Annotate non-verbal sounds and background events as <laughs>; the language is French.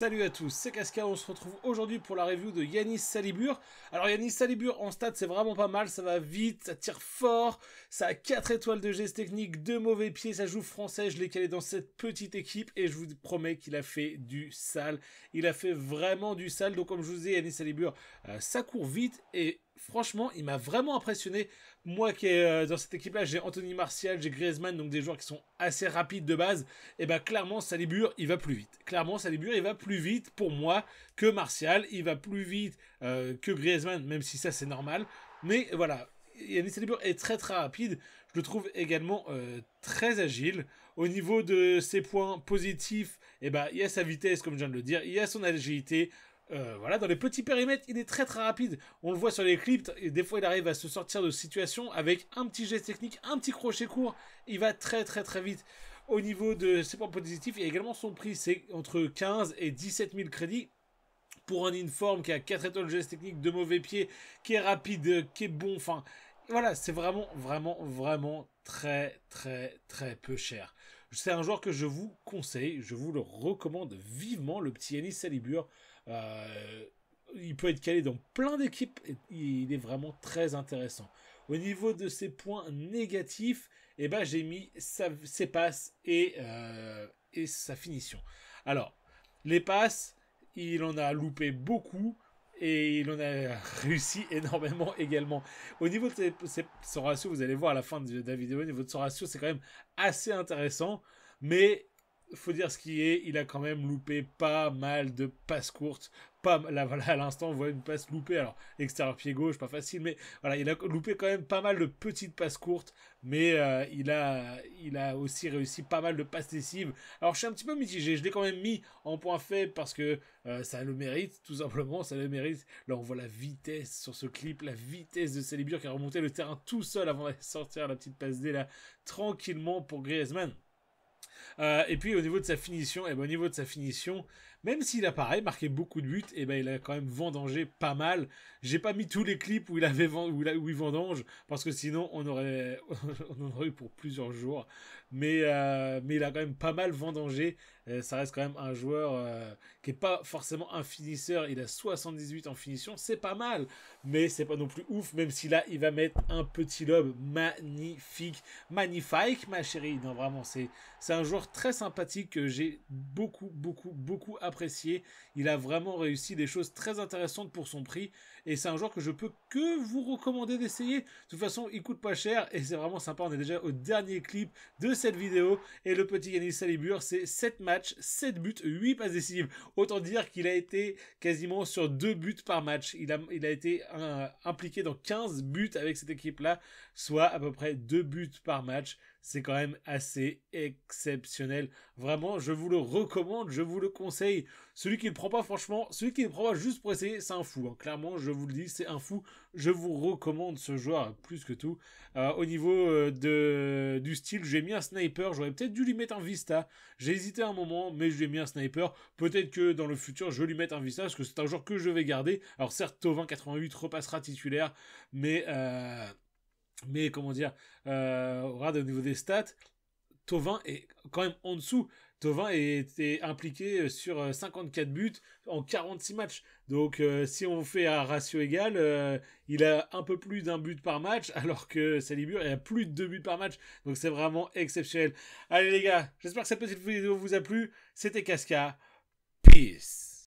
Salut à tous, c'est Casca, on se retrouve aujourd'hui pour la review de Yanis Salibur. Alors Yanis Salibur en stade c'est vraiment pas mal, ça va vite, ça tire fort, ça a 4 étoiles de geste technique, 2 mauvais pieds, ça joue français, je l'ai calé dans cette petite équipe et je vous promets qu'il a fait du sale. Il a fait vraiment du sale, donc comme je vous dis Yanis Salibur, euh, ça court vite et franchement, il m'a vraiment impressionné. Moi qui est euh, dans cet équipage, j'ai Anthony Martial, j'ai Griezmann, donc des joueurs qui sont assez rapides de base. Et eh ben clairement, Salibur, il va plus vite. Clairement, Salibur, il va plus vite pour moi que Martial. Il va plus vite euh, que Griezmann, même si ça c'est normal. Mais voilà, Yannis Salibur est très très rapide. Je le trouve également euh, très agile. Au niveau de ses points positifs, et eh ben, il y a sa vitesse, comme je viens de le dire. Il y a son agilité. Euh, voilà, dans les petits périmètres, il est très très rapide. On le voit sur les clips, et des fois il arrive à se sortir de situation avec un petit geste technique, un petit crochet court. Il va très très très vite. Au niveau de ses points positifs, Et également son prix, c'est entre 15 et 17 000 crédits. Pour un informe qui a 4 étoiles de geste technique, de mauvais pied, qui est rapide, qui est bon, enfin, voilà, c'est vraiment, vraiment, vraiment très, très, très peu cher. C'est un joueur que je vous conseille, je vous le recommande vivement, le petit Yanis Salibur. Euh, il peut être calé dans plein d'équipes, il est vraiment très intéressant. Au niveau de ses points négatifs, eh ben, j'ai mis ses passes et, euh, et sa finition. Alors, les passes, il en a loupé beaucoup et il en a réussi <laughs> énormément également. Au niveau de son ratio, vous allez voir à la fin de la vidéo, au niveau de son ratio, c'est quand même assez intéressant, mais faut dire ce qui est, il a quand même loupé pas mal de passes courtes. Pas, là, voilà, à l'instant, on voit une passe loupée. Alors, extérieur pied gauche, pas facile, mais voilà, il a loupé quand même pas mal de petites passes courtes, mais euh, il, a, il a aussi réussi pas mal de passes décisives. Alors, je suis un petit peu mitigé, je l'ai quand même mis en point fait parce que euh, ça le mérite, tout simplement, ça le mérite. Là, on voit la vitesse sur ce clip, la vitesse de Célibur qui a remonté le terrain tout seul avant de sortir la petite passe D là, tranquillement pour Griezmann. Euh, et puis au niveau de sa finition, et eh ben, au niveau de sa finition, même s'il pareil marqué beaucoup de buts, et eh ben, il a quand même vendangé pas mal. J'ai pas mis tous les clips où il avait où où il vendange parce que sinon on aurait <laughs> on aurait eu pour plusieurs jours. Mais euh, mais il a quand même pas mal vendangé ça reste quand même un joueur euh, qui est pas forcément un finisseur. Il a 78 en finition, c'est pas mal, mais c'est pas non plus ouf. Même si là, il va mettre un petit lobe magnifique, magnifique, ma chérie. Non, vraiment, c'est c'est un joueur très sympathique que j'ai beaucoup, beaucoup, beaucoup apprécié. Il a vraiment réussi des choses très intéressantes pour son prix, et c'est un joueur que je peux que vous recommander d'essayer. De toute façon, il coûte pas cher et c'est vraiment sympa. On est déjà au dernier clip de cette vidéo et le petit Yannis Salibur, c'est 7 matchs 7 buts, 8 passes décisives. Autant dire qu'il a été quasiment sur 2 buts par match. Il a, été impliqué dans 15 buts avec cette équipe-là, soit à peu près 2 buts par match. C'est quand même assez exceptionnel. Vraiment, je vous le recommande, je vous le conseille. Celui qui ne prend pas, franchement, celui qui ne prend pas juste pour essayer, c'est un fou. Hein. Clairement, je vous le dis, c'est un fou. Je vous recommande ce joueur plus que tout. Euh, au niveau euh, de, du style, j'ai mis un sniper. J'aurais peut-être dû lui mettre un Vista. J'ai hésité un moment mais je lui mis un sniper. Peut-être que dans le futur, je lui mette un visage, que c'est un joueur que je vais garder. Alors certes, Tovin 88 repassera titulaire, mais... Euh, mais comment dire, euh, au niveau des stats, Tovin est quand même en dessous. Tovin était impliqué euh, sur 54 euh, buts en 46 matchs. Donc euh, si on fait un ratio égal, il a un peu plus d'un but par match, <laughs> alors que Salibur il a plus de deux buts par match. Donc c'est vraiment exceptionnel. Allez les gars, j'espère que cette petite vidéo vous a plu. C'était Casca. Peace.